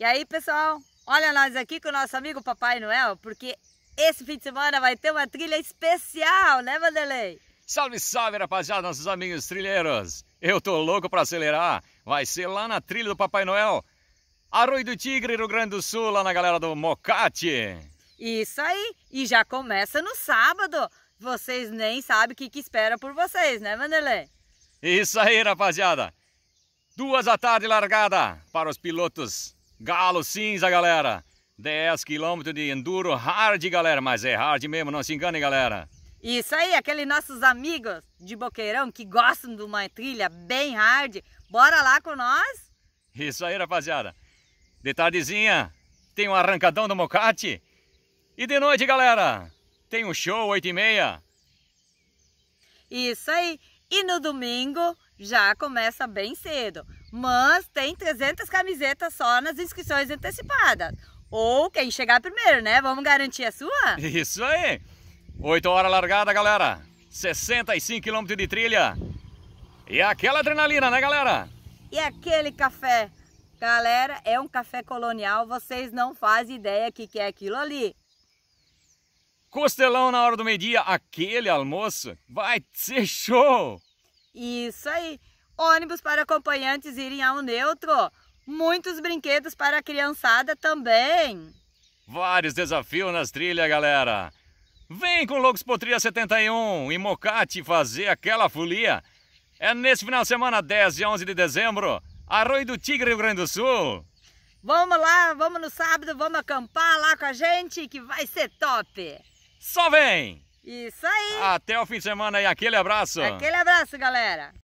E aí, pessoal, olha nós aqui com o nosso amigo Papai Noel, porque esse fim de semana vai ter uma trilha especial, né, Vanderlei? Salve, salve, rapaziada, nossos amigos trilheiros. Eu tô louco pra acelerar. Vai ser lá na trilha do Papai Noel. Arroio do Tigre, Rio Grande do Sul, lá na galera do Mocate. Isso aí, e já começa no sábado. Vocês nem sabem o que, que espera por vocês, né, Vanderlei? Isso aí, rapaziada. Duas da tarde largada para os pilotos Galo cinza, galera. 10 km de enduro hard, galera. Mas é hard mesmo, não se engane, galera. Isso aí, aqueles nossos amigos de Boqueirão que gostam de uma trilha bem hard. Bora lá com nós? Isso aí, rapaziada. De tardezinha tem um arrancadão do Mocate. E de noite, galera, tem um show 8 e meia. Isso aí. E no domingo já começa bem cedo, mas tem 300 camisetas só nas inscrições antecipadas. Ou quem chegar primeiro, né? Vamos garantir a sua? Isso aí! 8 horas largada, galera. 65 km de trilha. E aquela adrenalina, né, galera? E aquele café? Galera, é um café colonial, vocês não fazem ideia que que é aquilo ali. Costelão na hora do meio-dia, aquele almoço vai ser show! Isso aí. Ônibus para acompanhantes irem ao neutro. Muitos brinquedos para a criançada também. Vários desafios nas trilhas, galera. Vem com Loucos Potria 71 e Mocate fazer aquela folia. É nesse final de semana, 10 e 11 de dezembro, Arroio do Tigre, Rio Grande do Sul. Vamos lá, vamos no sábado, vamos acampar lá com a gente, que vai ser top. Só vem! Isso aí. Até o fim de semana e aquele abraço. Aquele abraço, galera.